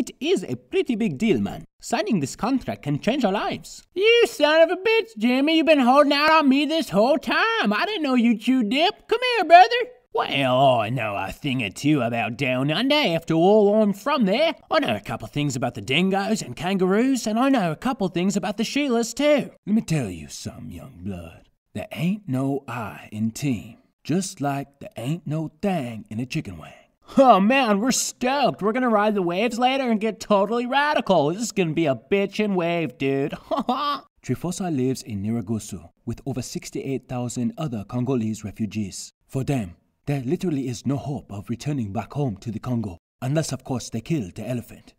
It is a pretty big deal, man. Signing this contract can change our lives. You son of a bitch, Jimmy. You've been holding out on me this whole time. I didn't know you chew dip. Come here, brother. Well, I know a thing or two about Down Under. After all, I'm from there. I know a couple things about the dingoes and kangaroos, and I know a couple things about the Sheilas, too. Let me tell you something, young blood. There ain't no I in team, just like there ain't no thang in a chicken wing. Oh man, we're stoked. We're gonna ride the waves later and get totally radical. This is gonna be a bitchin' wave, dude. Trifosa lives in Niragusu with over 68,000 other Congolese refugees. For them, there literally is no hope of returning back home to the Congo, unless, of course, they kill the elephant.